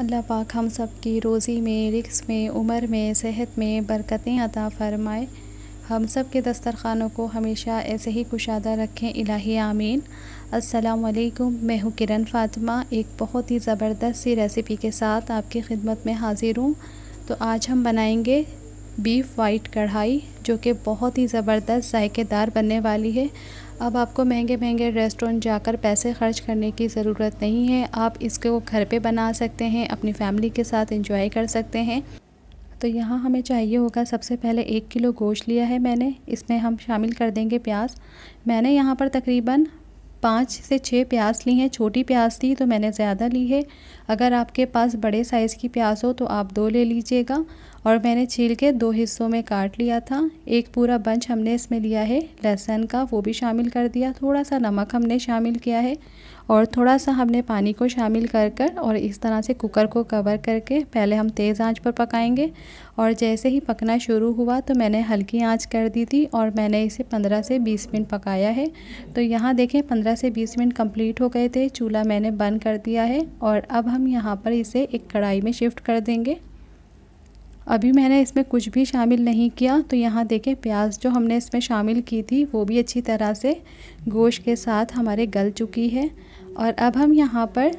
अल्लाह पाक हम सब की रोज़ी में रिक्स में उम्र में सेहत में बरकतें अता फ़रमाए हम सब के दस्तरखानों को हमेशा ऐसे ही कुशादा रखें इलाही आमीन वालेकुम मैं हूँ किरण फातिमा एक बहुत ही ज़बरदस्त सी रेसिपी के साथ आपकी खिदमत में हाज़िर हूँ तो आज हम बनाएंगे बीफ वाइट कढ़ाई जो कि बहुत ही ज़बरदस्त जायकेदार बनने वाली है अब आपको महंगे महंगे रेस्टोरेंट जाकर पैसे खर्च करने की ज़रूरत नहीं है आप इसको घर पे बना सकते हैं अपनी फैमिली के साथ इंजॉय कर सकते हैं तो यहाँ हमें चाहिए होगा सबसे पहले एक किलो गोश्त लिया है मैंने इसमें हम शामिल कर देंगे प्याज मैंने यहाँ पर तकरीबन पाँच से छः प्याज ली हैं छोटी प्याज थी तो मैंने ज़्यादा ली है अगर आपके पास बड़े साइज़ की प्याज हो तो आप दो ले लीजिएगा और मैंने छील के दो हिस्सों में काट लिया था एक पूरा बंच हमने इसमें लिया है लहसुन का वो भी शामिल कर दिया थोड़ा सा नमक हमने शामिल किया है और थोड़ा सा हमने पानी को शामिल कर कर और इस तरह से कुकर को कवर करके पहले हम तेज़ आंच पर पकाएंगे और जैसे ही पकना शुरू हुआ तो मैंने हल्की आंच कर दी थी और मैंने इसे 15 से 20 मिनट पकाया है तो यहाँ देखें 15 से 20 मिनट कंप्लीट हो गए थे चूल्हा मैंने बंद कर दिया है और अब हम यहाँ पर इसे एक कढ़ाई में शिफ्ट कर देंगे अभी मैंने इसमें कुछ भी शामिल नहीं किया तो यहाँ देखें प्याज जो हमने इसमें शामिल की थी वो भी अच्छी तरह से गोश के साथ हमारे गल चुकी है और अब हम यहाँ पर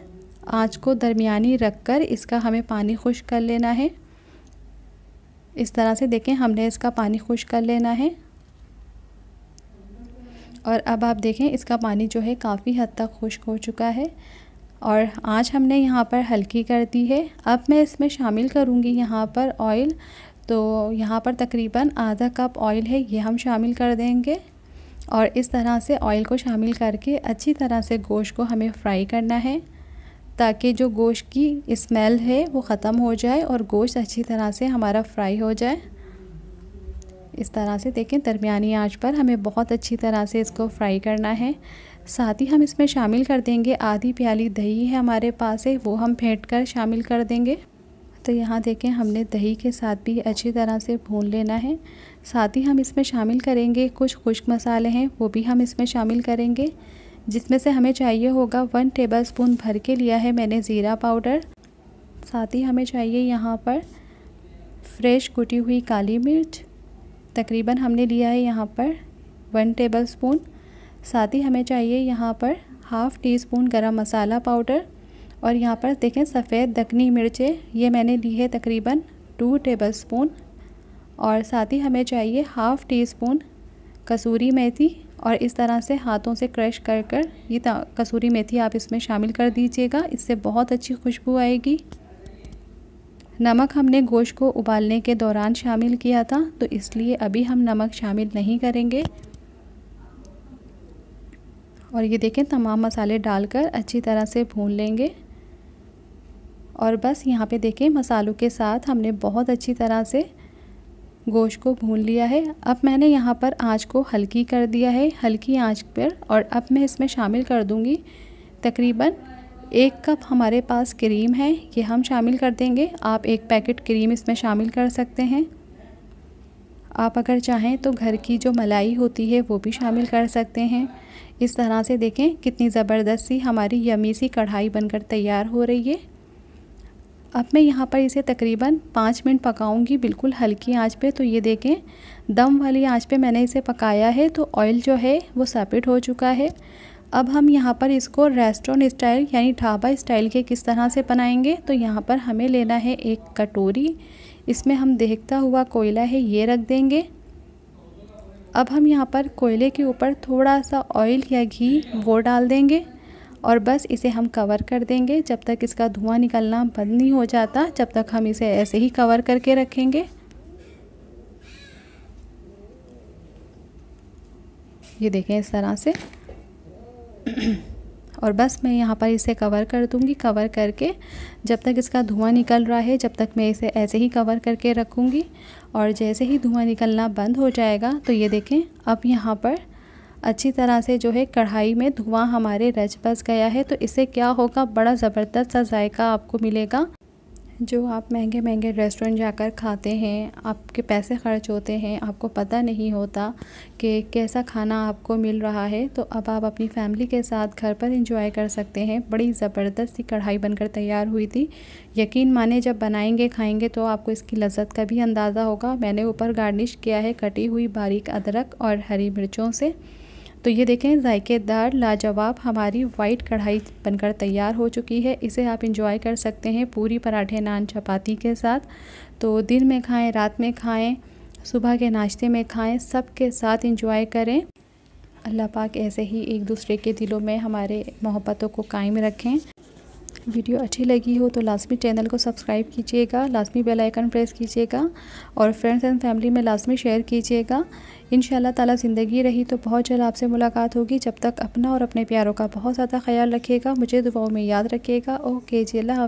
आँच को दरमियानी रख कर इसका हमें पानी खुश कर लेना है इस तरह से देखें हमने इसका पानी खुश कर लेना है और अब आप देखें इसका पानी जो है काफ़ी हद तक खुश्क हो चुका है और आँच हमने यहाँ पर हल्की कर दी है अब मैं इसमें शामिल करूँगी यहाँ पर ऑयल तो यहाँ पर तकरीबन आधा कप ऑयल है ये हम शामिल कर देंगे और इस तरह से ऑयल को शामिल करके अच्छी तरह से गोश्त को हमें फ्राई करना है ताकि जो गोश्त की स्मेल है वो ख़त्म हो जाए और गोश्त अच्छी तरह से हमारा फ्राई हो जाए इस तरह से देखें दरमिया आँच पर हमें बहुत अच्छी तरह से इसको फ्राई करना है साथ ही हम इसमें शामिल कर देंगे आधी प्याली दही है हमारे पास है वो हम फेंट कर शामिल कर देंगे तो यहाँ देखें हमने दही के साथ भी अच्छी तरह से भून लेना है साथ ही हम इसमें शामिल करेंगे कुछ खुश्क मसाले हैं वो भी हम इसमें शामिल करेंगे जिसमें से हमें चाहिए होगा वन टेबल स्पून भर के लिया है मैंने ज़ीरा पाउडर साथ ही हमें चाहिए यहाँ पर फ्रेश कुटी हुई काली मिर्च तकरीबन हमने लिया है यहाँ पर वन टेबल स्पून साथ ही हमें चाहिए यहाँ पर हाफ़ टी स्पून गरम मसाला पाउडर और यहाँ पर देखें सफ़ेद दखनी मिर्चें ये मैंने ली है तकरीबन टू टेबल स्पून और साथ ही हमें चाहिए half teaspoon kasuri methi और इस तरह से हाथों से क्रश कर कर ये कसूरी मेथी आप इसमें शामिल कर दीजिएगा इससे बहुत अच्छी खुशबू आएगी नमक हमने गोश्त को उबालने के दौरान शामिल किया था तो इसलिए अभी हम नमक शामिल नहीं करेंगे और ये देखें तमाम मसाले डालकर अच्छी तरह से भून लेंगे और बस यहाँ पे देखें मसालों के साथ हमने बहुत अच्छी तरह से गोश्त को भून लिया है अब मैंने यहाँ पर आँच को हल्की कर दिया है हल्की आँच पर और अब मैं इसमें शामिल कर दूँगी तकरीबन एक कप हमारे पास क्रीम है ये हम शामिल कर देंगे आप एक पैकेट क्रीम इसमें शामिल कर सकते हैं आप अगर चाहें तो घर की जो मलाई होती है वो भी शामिल कर सकते हैं इस तरह से देखें कितनी ज़बरदस्त सी हमारी यमी सी कढ़ाई बनकर तैयार हो रही है अब मैं यहाँ पर इसे तकरीबन पाँच मिनट पकाऊंगी बिल्कुल हल्की आंच पे तो ये देखें दम वाली आंच पे मैंने इसे पकाया है तो ऑयल जो है वो सेपरेट हो चुका है अब हम यहाँ पर इसको रेस्टोरेंट स्टाइल यानी ढाबा स्टाइल के किस तरह से बनाएंगे तो यहाँ पर हमें लेना है एक कटोरी इसमें हम देखता हुआ कोयला है ये रख देंगे अब हम यहाँ पर कोयले के ऊपर थोड़ा सा ऑयल या घी वो डाल देंगे और बस इसे हम कवर कर देंगे जब तक इसका धुआं निकलना बंद नहीं हो जाता जब तक हम इसे ऐसे ही कवर करके रखेंगे ये देखें इस तरह से और बस मैं यहाँ पर इसे कवर कर दूँगी कवर करके जब तक इसका धुआं निकल रहा है जब तक मैं इसे ऐसे ही कवर करके रखूँगी और जैसे ही धुआं निकलना बंद हो जाएगा तो ये देखें अब यहाँ पर अच्छी तरह से जो है कढ़ाई में धुआं हमारे रच बस गया है तो इससे क्या होगा बड़ा ज़बरदस्त सा जायका आपको मिलेगा जो आप महंगे महंगे रेस्टोरेंट जाकर खाते हैं आपके पैसे खर्च होते हैं आपको पता नहीं होता कि कैसा खाना आपको मिल रहा है तो अब आप अपनी फैमिली के साथ घर पर इंजॉय कर सकते हैं बड़ी ज़बरदस्त सी कढ़ाई बनकर तैयार हुई थी यकीन माने जब बनाएंगे खाएंगे तो आपको इसकी लज्जत का भी अंदाज़ा होगा मैंने ऊपर गार्निश किया है कटी हुई बारीक अदरक और हरी मिर्चों से तो ये देखें जायकेदार लाजवाब हमारी वाइट कढ़ाई बनकर तैयार हो चुकी है इसे आप इंजॉय कर सकते हैं पूरी पराठे नान चपाती के साथ तो दिन में खाएं रात में खाएं सुबह के नाश्ते में खाएं सब के साथ इंजॉय करें अल्लाह पाक ऐसे ही एक दूसरे के दिलों में हमारे मोहब्बतों को कायम रखें वीडियो अच्छी लगी हो तो लाजमी चैनल को सब्सक्राइब कीजिएगा लाजमी बेल आइकन प्रेस कीजिएगा और फ्रेंड्स एंड फैमिली में लाजमी शेयर कीजिएगा इन ताला ज़िंदगी रही तो बहुत जल्द आपसे मुलाकात होगी जब तक अपना और अपने प्यारों का बहुत ज़्यादा ख्याल रखिएगा मुझे दुआओं में याद रखिएगा ओके जी अल्लाह